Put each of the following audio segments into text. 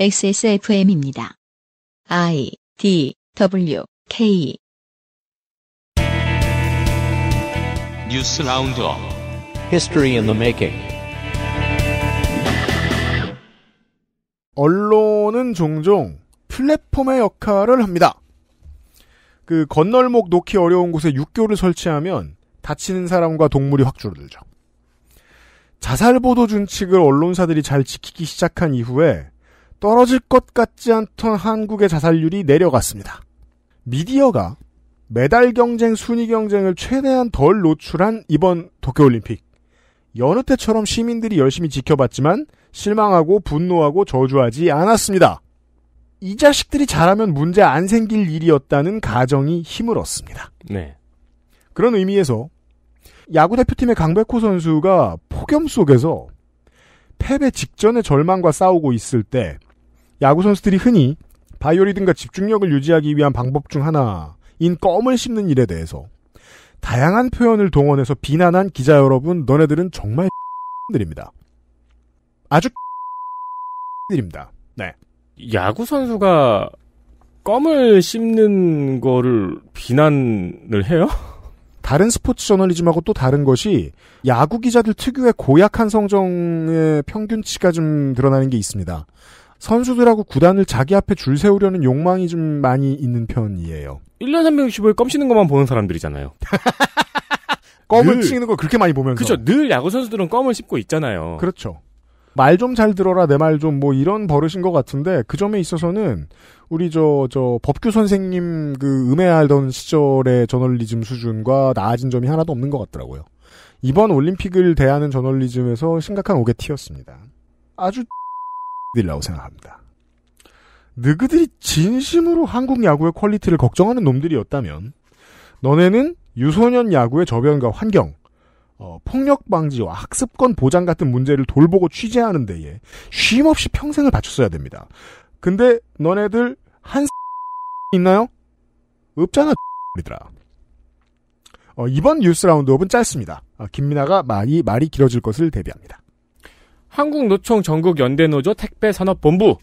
XSFM입니다. I D W K 뉴스 라운드업 History in the making 언론은 종종 플랫폼의 역할을 합니다. 그 건널목 놓기 어려운 곳에 육교를 설치하면 다치는 사람과 동물이 확 줄어들죠. 자살 보도 준칙을 언론사들이 잘 지키기 시작한 이후에 떨어질 것 같지 않던 한국의 자살률이 내려갔습니다. 미디어가 메달 경쟁, 순위 경쟁을 최대한 덜 노출한 이번 도쿄올림픽. 여느 때처럼 시민들이 열심히 지켜봤지만 실망하고 분노하고 저주하지 않았습니다. 이 자식들이 잘하면 문제 안 생길 일이었다는 가정이 힘을 얻습니다. 네. 그런 의미에서 야구 대표팀의 강백호 선수가 폭염 속에서 패배 직전의 절망과 싸우고 있을 때 야구 선수들이 흔히 바이오리듬과 집중력을 유지하기 위한 방법 중 하나인 껌을 씹는 일에 대해서 다양한 표현을 동원해서 비난한 기자 여러분, 너네들은 정말 들입니다. 아주 들입니다. 네. 야구 선수가 껌을 씹는 거를 비난을 해요? 다른 스포츠 저널리즘하고 또 다른 것이 야구 기자들 특유의 고약한 성정의 평균치가 좀 드러나는 게 있습니다. 선수들하고 구단을 자기 앞에 줄 세우려는 욕망이 좀 많이 있는 편이에요. 1년 365일 껌치는 것만 보는 사람들이잖아요. 껌을 늘, 치는 걸 그렇게 많이 보면서. 그렇죠. 늘 야구 선수들은 껌을 씹고 있잖아요. 그렇죠. 말 좀 잘 들어라 내 말 좀 뭐 이런 버릇인 것 같은데 그 점에 있어서는 우리 저 저 법규 선생님 그 음해하던 시절의 저널리즘 수준과 나아진 점이 하나도 없는 것 같더라고요. 이번 올림픽을 대하는 저널리즘에서 심각한 오게티였습니다. 아주 들이라고 생각합니다. 느그들이 진심으로 한국 야구의 퀄리티를 걱정하는 놈들이었다면 너네는 유소년 야구의 저변과 환경, 어, 폭력 방지와 학습권 보장 같은 문제를 돌보고 취재하는 데에 쉼없이 평생을 바쳤어야 됩니다. 근데 너네들 한 있나요? 없잖아, 이들아. 어, 이번 뉴스 라운드업은 짧습니다. 아, 김민아가 많이 말이 길어질 것을 대비합니다. 한국노총 전국연대노조 택배산업본부.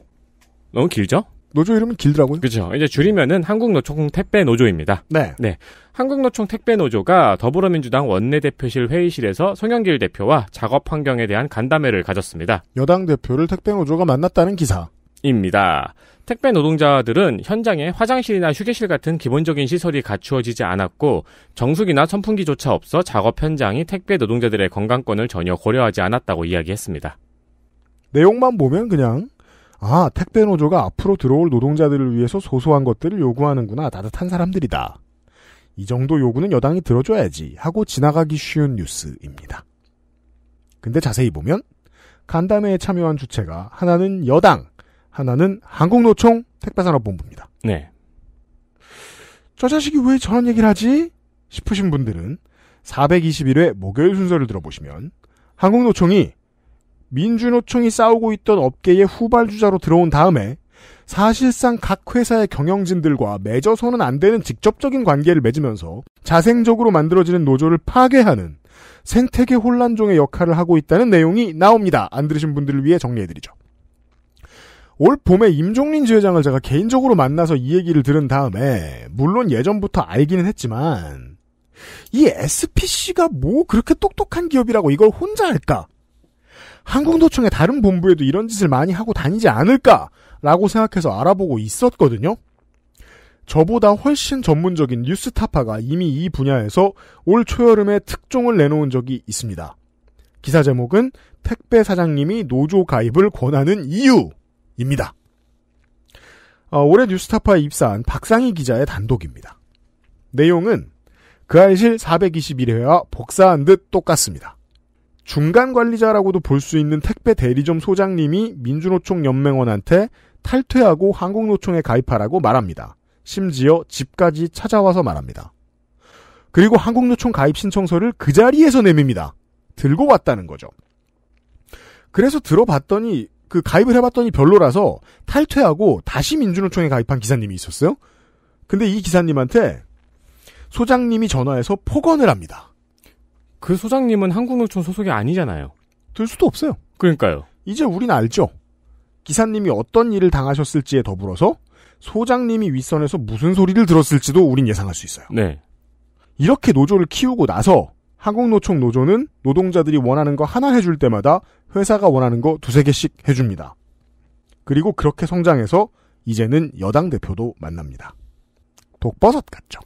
너무 길죠? 노조 이름은 길더라고요. 그렇죠. 이제 줄이면은 한국노총 택배노조입니다. 네. 네. 한국노총 택배노조가 더불어민주당 원내대표실 회의실에서 송영길 대표와 작업 환경에 대한 간담회를 가졌습니다. 여당 대표를 택배노조가 만났다는 기사입니다. 택배 노동자들은 현장에 화장실이나 휴게실 같은 기본적인 시설이 갖추어지지 않았고 정수기나 선풍기조차 없어 작업 현장이 택배 노동자들의 건강권을 전혀 고려하지 않았다고 이야기했습니다. 내용만 보면 그냥 아 택배 노조가 앞으로 들어올 노동자들을 위해서 소소한 것들을 요구하는구나 따뜻한 사람들이다. 이 정도 요구는 여당이 들어줘야지 하고 지나가기 쉬운 뉴스입니다. 근데 자세히 보면 간담회에 참여한 주체가 하나는 여당, 하나는 한국노총 택배산업본부입니다. 네. 저 자식이 왜 저런 얘기를 하지? 싶으신 분들은 421회 목요일 순서를 들어보시면 한국노총이 민주노총이 싸우고 있던 업계의 후발주자로 들어온 다음에 사실상 각 회사의 경영진들과 맺어서는 안 되는 직접적인 관계를 맺으면서 자생적으로 만들어지는 노조를 파괴하는 생태계 혼란종의 역할을 하고 있다는 내용이 나옵니다. 안 들으신 분들을 위해 정리해드리죠. 올 봄에 임종린 지회장을 제가 개인적으로 만나서 이 얘기를 들은 다음에 물론 예전부터 알기는 했지만 이 SPC가 뭐 그렇게 똑똑한 기업이라고 이걸 혼자 할까? 한국노총의 다른 본부에도 이런 짓을 많이 하고 다니지 않을까라고 생각해서 알아보고 있었거든요. 저보다 훨씬 전문적인 뉴스타파가 이미 이 분야에서 올 초여름에 특종을 내놓은 적이 있습니다. 기사 제목은 택배 사장님이 노조 가입을 권하는 이유. 입니다. 어, 올해 뉴스타파에 입사한 박상희 기자의 단독입니다. 내용은 그 알실 421회와 복사한 듯 똑같습니다. 중간 관리자라고도 볼 수 있는 택배 대리점 소장님이 민주노총 연맹원한테 탈퇴하고 한국노총에 가입하라고 말합니다. 심지어 집까지 찾아와서 말합니다. 그리고 한국노총 가입 신청서를 그 자리에서 내밉니다. 들고 왔다는 거죠. 그래서 들어봤더니 그 가입을 해봤더니 별로라서 탈퇴하고 다시 민주노총에 가입한 기사님이 있었어요. 근데 이 기사님한테 소장님이 전화해서 폭언을 합니다. 그 소장님은 한국노총 소속이 아니잖아요. 될 수도 없어요. 그러니까요. 이제 우리는 알죠. 기사님이 어떤 일을 당하셨을지에 더불어서 소장님이 윗선에서 무슨 소리를 들었을지도 우린 예상할 수 있어요. 네. 이렇게 노조를 키우고 나서 한국노총 노조는 노동자들이 원하는 거 하나 해줄 때마다 회사가 원하는 거 두세 개씩 해줍니다. 그리고 그렇게 성장해서 이제는 여당 대표도 만납니다. 독버섯 같죠.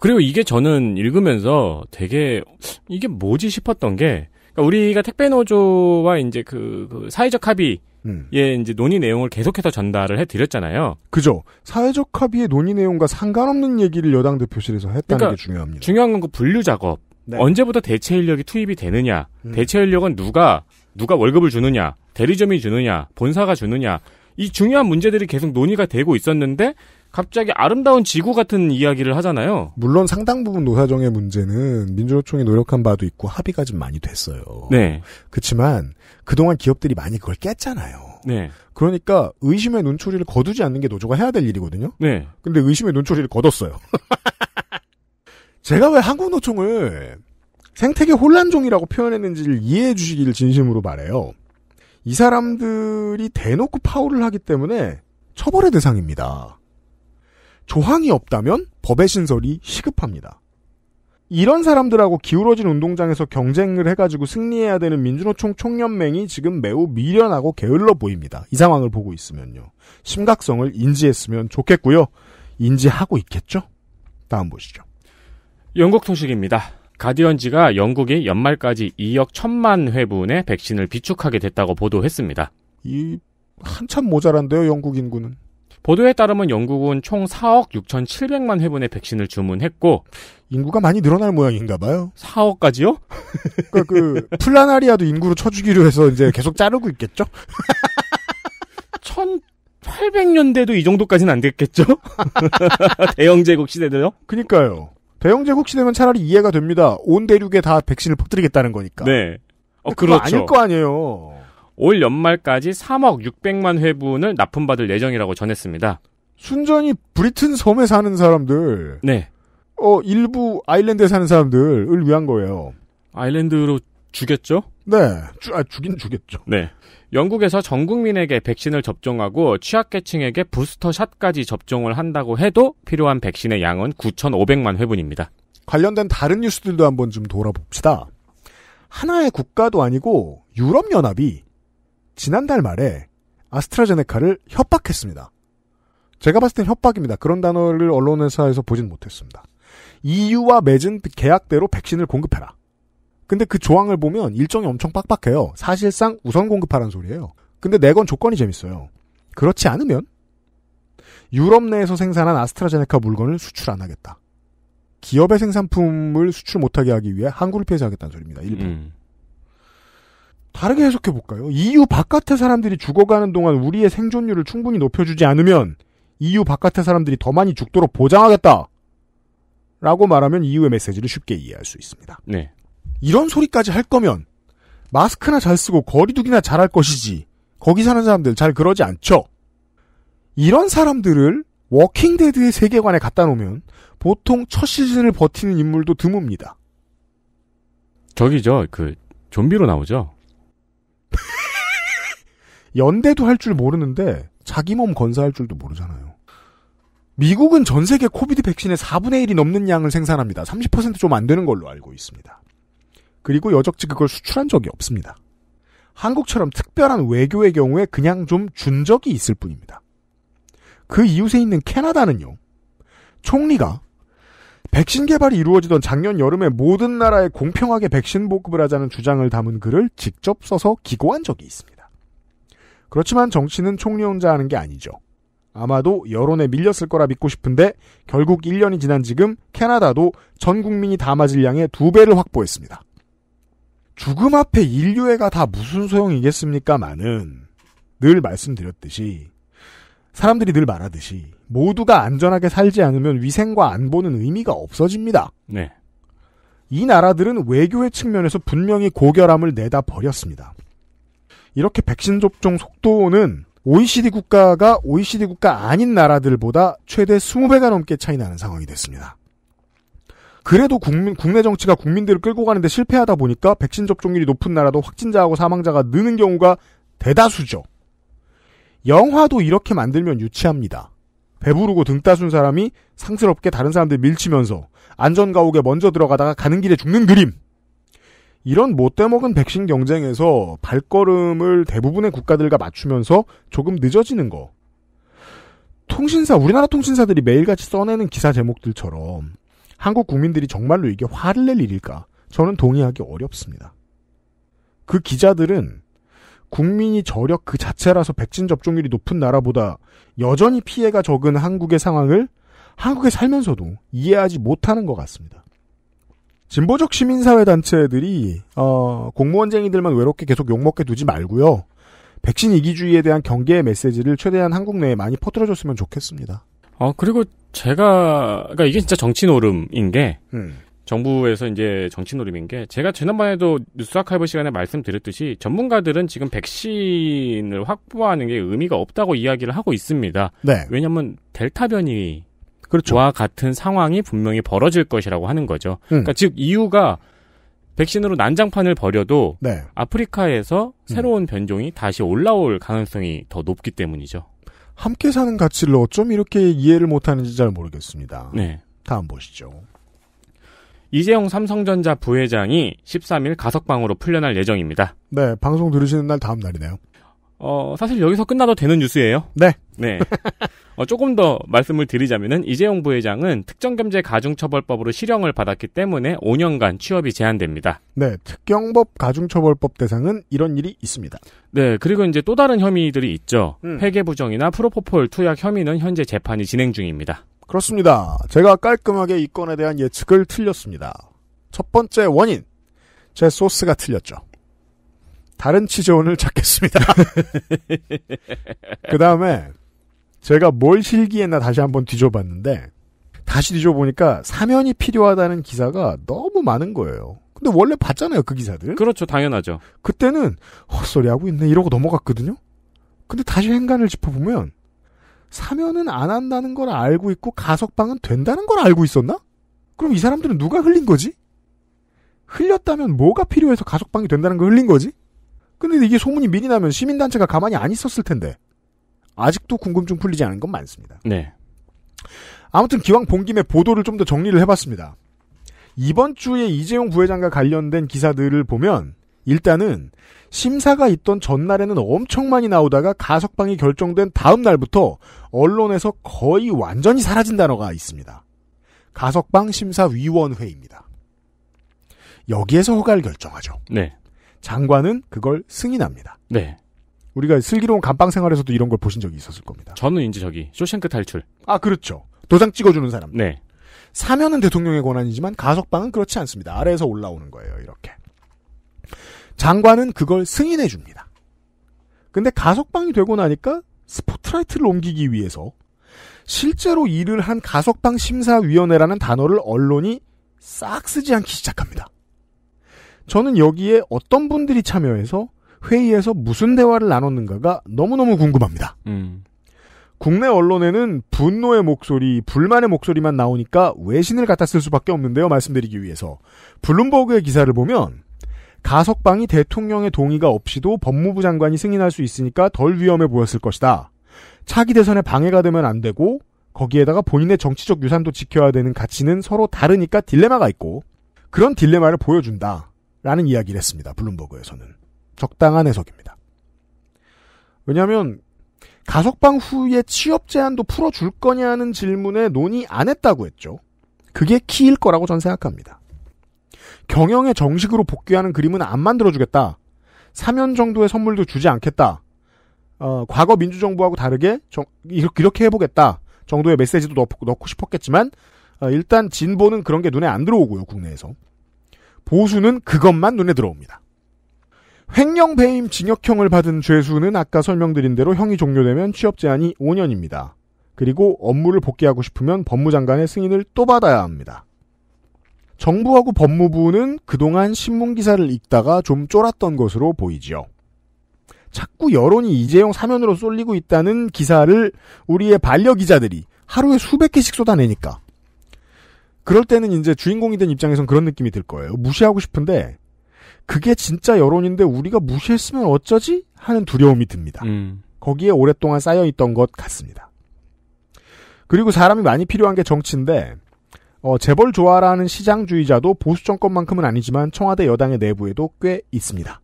그리고 이게 저는 읽으면서 되게 이게 뭐지 싶었던 게 그러니까 우리가 택배 노조와 이제 그, 그 사회적 합의의 음. 이제 논의 내용을 계속해서 전달을 해드렸잖아요. 그죠. 사회적 합의의 논의 내용과 상관없는 얘기를 여당 대표실에서 했다는 그러니까 게 중요합니다. 중요한 건 그 분류 작업. 네. 언제부터 대체 인력이 투입이 되느냐, 음. 대체 인력은 누가 누가 월급을 주느냐, 대리점이 주느냐, 본사가 주느냐 이 중요한 문제들이 계속 논의가 되고 있었는데 갑자기 아름다운 지구 같은 이야기를 하잖아요. 물론 상당 부분 노사정의 문제는 민주노총이 노력한 바도 있고 합의가 좀 많이 됐어요. 네. 그렇지만 그동안 기업들이 많이 그걸 깼잖아요. 네. 그러니까 의심의 눈초리를 거두지 않는 게 노조가 해야 될 일이거든요. 네. 근데 의심의 눈초리를 거뒀어요. 제가 왜 한국노총을 생태계 혼란종이라고 표현했는지를 이해해 주시기를 진심으로 바래요이 사람들이 대놓고 파울을 하기 때문에 처벌의 대상입니다. 조항이 없다면 법의 신설이 시급합니다. 이런 사람들하고 기울어진 운동장에서 경쟁을 해가지고 승리해야 되는 민주노총 총연맹이 지금 매우 미련하고 게을러 보입니다. 이 상황을 보고 있으면요. 심각성을 인지했으면 좋겠고요. 인지하고 있겠죠? 다음 보시죠. 영국 소식입니다. 가디언지가 영국이 연말까지 2억 1천만 회분의 백신을 비축하게 됐다고 보도했습니다. 이 한참 모자란데요, 영국 인구는. 보도에 따르면 영국은 총 4억 6천7백만 회분의 백신을 주문했고 인구가 많이 늘어날 모양인가 봐요. 4억까지요? 그러니까 그 플라나리아도 인구로 쳐주기로 해서 이제 계속 자르고 있겠죠? 1800년대도 이 정도까지는 안 됐겠죠? 대영제국 시대도요? 그니까요. 대영제혹시되면 차라리 이해가 됩니다. 온 대륙에 다 백신을 퍼뜨리겠다는 거니까. 네. 어, 그렇죠. 아닐 거 아니에요. 올 연말까지 3억 600만 회분을 납품받을 예정이라고 전했습니다. 순전히 브리튼 섬에 사는 사람들. 네. 어, 일부 아일랜드에 사는 사람들을 위한 거예요. 아일랜드로 주겠죠? 네. 주, 아, 죽인 주겠죠. 네. 영국에서 전 국민에게 백신을 접종하고 취약계층에게 부스터샷까지 접종을 한다고 해도 필요한 백신의 양은 9,500만 회분입니다. 관련된 다른 뉴스들도 한번 좀 돌아봅시다. 하나의 국가도 아니고 유럽연합이 지난달 말에 아스트라제네카를 협박했습니다. 제가 봤을 땐 협박입니다. 그런 단어를 언론회사에서 보진 못했습니다. EU와 맺은 계약대로 백신을 공급해라. 근데 그 조항을 보면 일정이 엄청 빡빡해요. 사실상 우선 공급하라는 소리예요. 근데 내건 조건이 재밌어요. 그렇지 않으면 유럽 내에서 생산한 아스트라제네카 물건을 수출 안 하겠다. 기업의 생산품을 수출 못하게 하기 위해 한구을 폐쇄하겠다는 소리입니다. 일부. 음. 다르게 해석해 볼까요? EU 바깥의 사람들이 죽어가는 동안 우리의 생존율을 충분히 높여주지 않으면 EU 바깥의 사람들이 더 많이 죽도록 보장하겠다. 라고 말하면 EU의 메시지를 쉽게 이해할 수 있습니다. 네. 이런 소리까지 할 거면 마스크나 잘 쓰고 거리두기나 잘 할 것이지. 거기 사는 사람들 잘 그러지 않죠. 이런 사람들을 워킹데드의 세계관에 갖다 놓으면 보통 첫 시즌을 버티는 인물도 드뭅니다. 저기죠. 그 좀비로 나오죠. 연대도 할 줄 모르는데 자기 몸 건사할 줄도 모르잖아요. 미국은 전 세계 코비드 백신의 4분의 1이 넘는 양을 생산합니다. 30%좀 안 되는 걸로 알고 있습니다. 그리고 여적지 그걸 수출한 적이 없습니다. 한국처럼 특별한 외교의 경우에 그냥 좀 준 적이 있을 뿐입니다. 그 이웃에 있는 캐나다는요. 총리가 백신 개발이 이루어지던 작년 여름에 모든 나라에 공평하게 백신 보급을 하자는 주장을 담은 글을 직접 써서 기고한 적이 있습니다. 그렇지만 정치는 총리 혼자 하는 게 아니죠. 아마도 여론에 밀렸을 거라 믿고 싶은데 결국 1년이 지난 지금 캐나다도 전 국민이 다 맞을 양의 두 배를 확보했습니다. 죽음 앞에 인류애가 다 무슨 소용이겠습니까만은 늘 말씀드렸듯이 사람들이 늘 말하듯이 모두가 안전하게 살지 않으면 위생과 안보는 의미가 없어집니다. 네. 이 나라들은 외교의 측면에서 분명히 고결함을 내다 버렸습니다. 이렇게 백신 접종 속도는 OECD 국가가 OECD 국가 아닌 나라들보다 최대 20배가 넘게 차이 나는 상황이 됐습니다. 그래도 국민, 국내 정치가 국민들을 끌고 가는데 실패하다 보니까 백신 접종률이 높은 나라도 확진자하고 사망자가 느는 경우가 대다수죠. 영화도 이렇게 만들면 유치합니다. 배부르고 등 따순 사람이 상스럽게 다른 사람들 밀치면서 안전가옥에 먼저 들어가다가 가는 길에 죽는 그림. 이런 못돼먹은 백신 경쟁에서 발걸음을 대부분의 국가들과 맞추면서 조금 늦어지는 거. 통신사, 우리나라 통신사들이 매일같이 써내는 기사 제목들처럼 한국 국민들이 정말로 이게 화를 낼 일일까? 저는 동의하기 어렵습니다. 그 기자들은 국민이 저력 그 자체라서 백신 접종률이 높은 나라보다 여전히 피해가 적은 한국의 상황을 한국에 살면서도 이해하지 못하는 것 같습니다. 진보적 시민사회 단체들이 어, 공무원쟁이들만 외롭게 계속 욕먹게 두지 말고요. 백신 이기주의에 대한 경계의 메시지를 최대한 한국 내에 많이 퍼뜨려줬으면 좋겠습니다. 아, 그리고 제가, 그러니까 이게 진짜 정치 노름인 게, 음. 정부에서 이제 정치 노림인 게 제가 지난번에도 뉴스 아카이브 시간에 말씀드렸듯이 전문가들은 지금 백신을 확보하는 게 의미가 없다고 이야기를 하고 있습니다. 네. 왜냐하면 델타 변이 그렇죠. 와 같은 상황이 분명히 벌어질 것이라고 하는 거죠. 음. 그러니까 즉 이유가 백신으로 난장판을 벌여도 네. 아프리카에서 새로운 음. 변종이 다시 올라올 가능성이 더 높기 때문이죠. 함께 사는 가치를 어쩜 이렇게 이해를 못하는지 잘 모르겠습니다. 네. 다음 보시죠. 이재용 삼성전자 부회장이 13일 가석방으로 풀려날 예정입니다. 네, 방송 들으시는 날 다음 날이네요. 어, 사실 여기서 끝나도 되는 뉴스예요. 네. 네. 어, 조금 더 말씀을 드리자면은 이재용 부회장은 특정경제 가중처벌법으로 실형을 받았기 때문에 5년간 취업이 제한됩니다. 네, 특경법 가중처벌법 대상은 이런 일이 있습니다. 네, 그리고 이제 또 다른 혐의들이 있죠. 음. 회계부정이나 프로포폴 투약 혐의는 현재 재판이 진행 중입니다. 그렇습니다. 제가 깔끔하게 이 건에 대한 예측을 틀렸습니다. 첫 번째 원인. 제 소스가 틀렸죠. 다른 취재원을 찾겠습니다. 그 다음에 제가 뭘 실기했나 다시 한번 뒤져봤는데 다시 뒤져보니까 사면이 필요하다는 기사가 너무 많은 거예요. 근데 원래 봤잖아요 그 기사들. 그렇죠 당연하죠. 그때는 어, 헛소리 하고 있네 이러고 넘어갔거든요. 근데 다시 행간을 짚어보면 사면은 안 한다는 걸 알고 있고 가석방은 된다는 걸 알고 있었나? 그럼 이 사람들은 누가 흘린 거지? 흘렸다면 뭐가 필요해서 가석방이 된다는 걸 흘린 거지? 근데 이게 소문이 미리 나면 시민단체가 가만히 안 있었을 텐데. 아직도 궁금증 풀리지 않은 건 많습니다. 네. 아무튼 기왕 본 김에 보도를 좀 더 정리를 해봤습니다. 이번 주에 이재용 부회장과 관련된 기사들을 보면 일단은 심사가 있던 전날에는 엄청 많이 나오다가 가석방이 결정된 다음 날부터 언론에서 거의 완전히 사라진 단어가 있습니다. 가석방 심사위원회입니다. 여기에서 허가를 결정하죠. 네. 장관은 그걸 승인합니다. 네. 우리가 슬기로운 감방 생활에서도 이런 걸 보신 적이 있었을 겁니다. 저는 이제 저기 쇼생크 탈출. 아 그렇죠. 도장 찍어주는 사람. 네. 사면은 대통령의 권한이지만 가석방은 그렇지 않습니다. 아래에서 올라오는 거예요. 이렇게. 장관은 그걸 승인해 줍니다. 근데 가석방이 되고 나니까 스포트라이트를 옮기기 위해서 실제로 일을 한 가석방 심사위원회라는 단어를 언론이 싹 쓰지 않기 시작합니다. 저는 여기에 어떤 분들이 참여해서 회의에서 무슨 대화를 나눴는가가 너무너무 궁금합니다. 음. 국내 언론에는 분노의 목소리, 불만의 목소리만 나오니까 외신을 갖다 쓸 수밖에 없는데요. 말씀드리기 위해서. 블룸버그의 기사를 보면 가석방이 대통령의 동의가 없이도 법무부 장관이 승인할 수 있으니까 덜 위험해 보였을 것이다. 차기 대선에 방해가 되면 안 되고 거기에다가 본인의 정치적 유산도 지켜야 되는 가치는 서로 다르니까 딜레마가 있고 그런 딜레마를 보여준다. 라는 이야기를 했습니다. 블룸버그에서는. 적당한 해석입니다. 왜냐하면 가석방 후에 취업 제한도 풀어줄 거냐는 질문에 논의 안 했다고 했죠. 그게 키일 거라고 전 생각합니다. 경영에 정식으로 복귀하는 그림은 안 만들어주겠다. 3년 정도의 선물도 주지 않겠다. 어, 과거 민주정부하고 다르게 정, 이렇게 해보겠다 정도의 메시지도 넣고, 넣고 싶었겠지만 어, 일단 진보는 그런 게 눈에 안 들어오고요 국내에서 보수는 그것만 눈에 들어옵니다. 횡령 배임 징역형을 받은 죄수는 아까 설명드린 대로 형이 종료되면 취업 제한이 5년입니다. 그리고 업무를 복귀하고 싶으면 법무장관의 승인을 또 받아야 합니다. 정부하고 법무부는 그동안 신문기사를 읽다가 좀 쫄았던 것으로 보이지요. 자꾸 여론이 이재용 사면으로 쏠리고 있다는 기사를 우리의 반려 기자들이 하루에 수백 개씩 쏟아내니까 그럴 때는 이제 주인공이 된 입장에선 그런 느낌이 들 거예요. 무시하고 싶은데 그게 진짜 여론인데 우리가 무시했으면 어쩌지? 하는 두려움이 듭니다. 음. 거기에 오랫동안 쌓여있던 것 같습니다. 그리고 사람이 많이 필요한 게 정치인데 어, 재벌 좋아라는 시장주의자도 보수 정권만큼은 아니지만 청와대 여당의 내부에도 꽤 있습니다.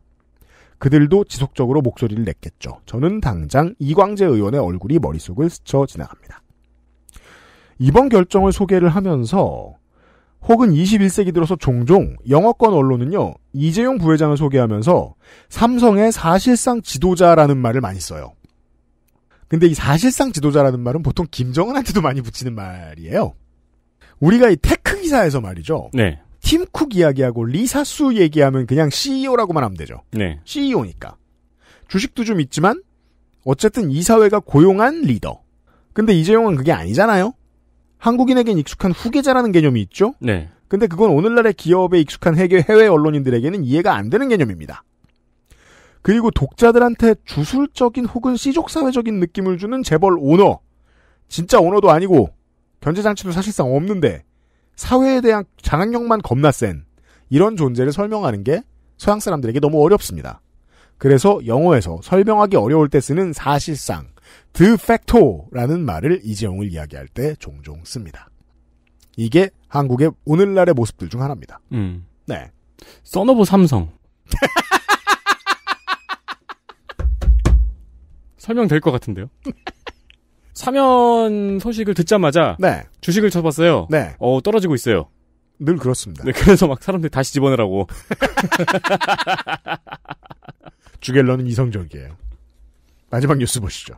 그들도 지속적으로 목소리를 냈겠죠. 저는 당장 이광재 의원의 얼굴이 머릿속을 스쳐 지나갑니다. 이번 결정을 소개를 하면서 혹은 21세기 들어서 종종 영어권 언론은요, 이재용 부회장을 소개하면서 삼성의 사실상 지도자라는 말을 많이 써요. 근데 이 사실상 지도자라는 말은 보통 김정은한테도 많이 붙이는 말이에요. 우리가 이 테크 기사에서 말이죠. 네. 팀 쿡 이야기하고 리사수 얘기하면 그냥 CEO라고만 하면 되죠. 네. CEO니까. 주식도 좀 있지만 어쨌든 이사회가 고용한 리더. 근데 이재용은 그게 아니잖아요. 한국인에겐 익숙한 후계자라는 개념이 있죠. 네. 근데 그건 오늘날의 기업에 익숙한 해외 언론인들에게는 이해가 안 되는 개념입니다. 그리고 독자들한테 주술적인 혹은 시족사회적인 느낌을 주는 재벌 오너. 진짜 오너도 아니고 견제장치도 사실상 없는데 사회에 대한 장악력만 겁나 센 이런 존재를 설명하는 게 서양 사람들에게 너무 어렵습니다. 그래서 영어에서 설명하기 어려울 때 쓰는 사실상 드팩토라는 말을 이재용을 이야기할 때 종종 씁니다. 이게 한국의 오늘날의 모습들 중 하나입니다. 음. 네. 써너브 삼성. 설명될 것 같은데요? 사면 소식을 듣자마자 네. 주식을 쳐봤어요. 네. 어, 떨어지고 있어요. 늘 그렇습니다. 네, 그래서 막사람들 다시 집어내라고 주겔러는 이성적이에요. 마지막 뉴스 보시죠.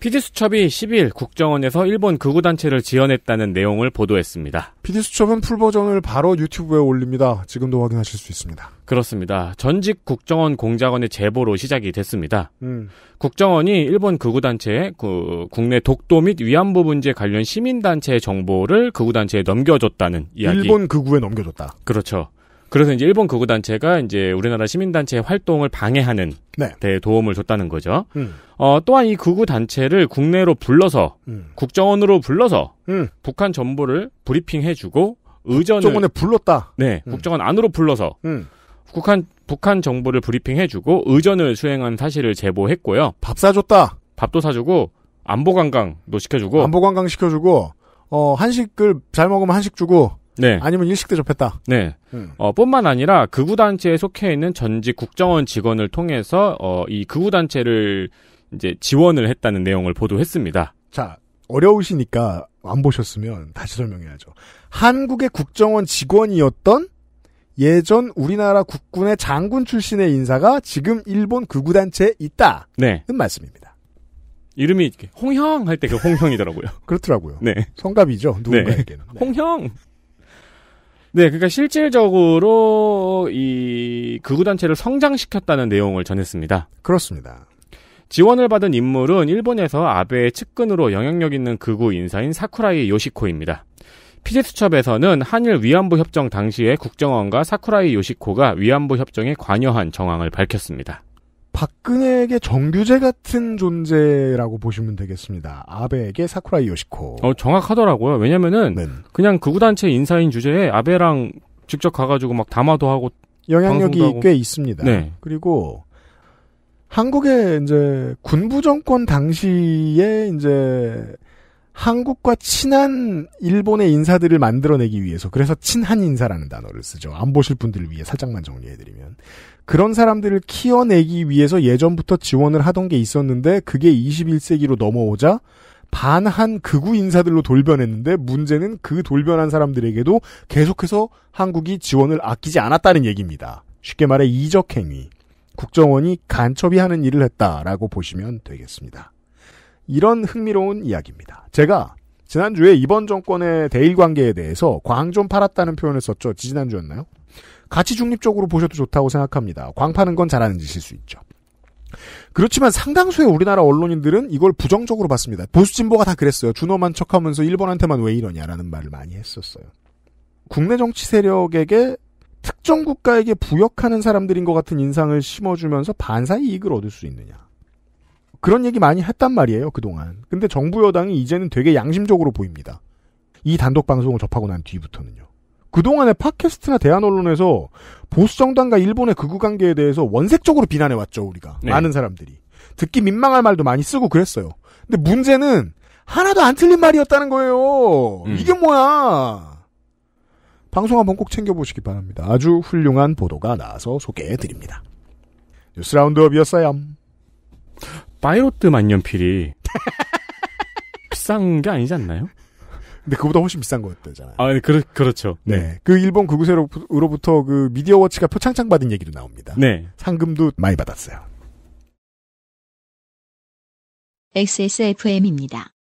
피디수첩이 1 2일 국정원에서 일본 극우단체를 지원했다는 내용을 보도했습니다. 피디수첩은 풀버전을 바로 유튜브에 올립니다. 지금도 확인하실 수 있습니다. 그렇습니다. 전직 국정원 공작원의 제보로 시작이 됐습니다. 음. 국정원이 일본 극우단체의그 국내 독도 및 위안부 문제 관련 시민단체의 정보를 극우단체에 넘겨줬다는 이야기. 일본 극우에 넘겨줬다. 그렇죠. 그래서 이제 일본 극우 단체가 이제 우리나라 시민 단체의 활동을 방해하는 네. 데 도움을 줬다는 거죠. 음. 어, 또한 이 극우 단체를 국내로 불러서 음. 국정원으로 불러서 음. 북한 정보를 브리핑해 주고 의전을 국정원에 불렀다. 네, 음. 국정원 안으로 불러서 음. 북한 북한 정보를 브리핑해 주고 의전을 수행한 사실을 제보했고요. 밥 사줬다. 밥도 사주고 안보 관광도 시켜주고 안보 관광 시켜주고 어 한식을 잘 먹으면 한식 주고 네. 아니면 일식 대접했다. 네. 음. 어, 뿐만 아니라 극우단체에 그 속해 있는 전직 국정원 직원을 통해서 어, 이 극우단체를 그 이제 지원을 했다는 내용을 보도했습니다. 자, 어려우시니까 안 보셨으면 다시 설명해야죠. 한국의 국정원 직원이었던 예전 우리나라 국군의 장군 출신의 인사가 지금 일본 극우단체에 그 있다. 는 네. 말씀입니다. 이름이 홍형 할 때 그 홍형이더라고요. 그렇더라고요. 네. 성갑이죠. 누군가에게는. 네. 홍형. 네, 그러니까 실질적으로 이 극우단체를 성장시켰다는 내용을 전했습니다. 그렇습니다. 지원을 받은 인물은 일본에서 아베의 측근으로 영향력 있는 극우 인사인 사쿠라이 요시코입니다. 피제수첩에서는 한일 위안부 협정 당시에 국정원과 사쿠라이 요시코가 위안부 협정에 관여한 정황을 밝혔습니다. 박근혜에게 정규제 같은 존재라고 보시면 되겠습니다. 아베에게 사쿠라이 요시코. 어, 정확하더라고요. 왜냐면은 네. 그냥 극우단체 인사인 주제에 아베랑 직접 가가지고 막 담화도 하고 영향력이 하고. 꽤 있습니다. 네. 그리고 한국의 이제 군부 정권 당시에 이제 한국과 친한 일본의 인사들을 만들어내기 위해서 그래서 친한 인사라는 단어를 쓰죠. 안 보실 분들을 위해 살짝만 정리해드리면 그런 사람들을 키워내기 위해서 예전부터 지원을 하던 게 있었는데 그게 21세기로 넘어오자 반한 극우 인사들로 돌변했는데 문제는 그 돌변한 사람들에게도 계속해서 한국이 지원을 아끼지 않았다는 얘기입니다. 쉽게 말해 이적 행위. 국정원이 간첩이 하는 일을 했다라고 보시면 되겠습니다. 이런 흥미로운 이야기입니다. 제가 지난주에 이번 정권의 대일 관계에 대해서 광 좀 팔았다는 표현을 썼죠. 지난주였나요? 같이 중립적으로 보셔도 좋다고 생각합니다. 광 파는 건 잘하는 짓일 수 있죠. 그렇지만 상당수의 우리나라 언론인들은 이걸 부정적으로 봤습니다. 보수 진보가 다 그랬어요. 준호만 척하면서 일본한테만 왜 이러냐라는 말을 많이 했었어요. 국내 정치 세력에게 특정 국가에게 부역하는 사람들인 것 같은 인상을 심어주면서 반사 이익을 얻을 수 있느냐. 그런 얘기 많이 했단 말이에요, 그동안. 근데 정부 여당이 이제는 되게 양심적으로 보입니다. 이 단독 방송을 접하고 난 뒤부터는요. 그동안의 팟캐스트나 대한 언론에서 보수 정당과 일본의 극우 관계에 대해서 원색적으로 비난해 왔죠, 우리가. 네. 많은 사람들이. 듣기 민망할 말도 많이 쓰고 그랬어요. 근데 문제는 하나도 안 틀린 말이었다는 거예요. 음. 이게 뭐야? 방송 한번 꼭 챙겨보시기 바랍니다. 아주 훌륭한 보도가 나와서 소개해드립니다. 뉴스 라운드업이었어요. 바이로트 만년필이 비싼 게 아니지 않나요? 근데 그보다 훨씬 비싼 거였잖아요. 아, 그, 그렇죠. 네. 네. 그 일본 극우세로부터 그 미디어 워치가 표창장 받은 얘기도 나옵니다. 네. 상금도 많이 받았어요. XSFM입니다.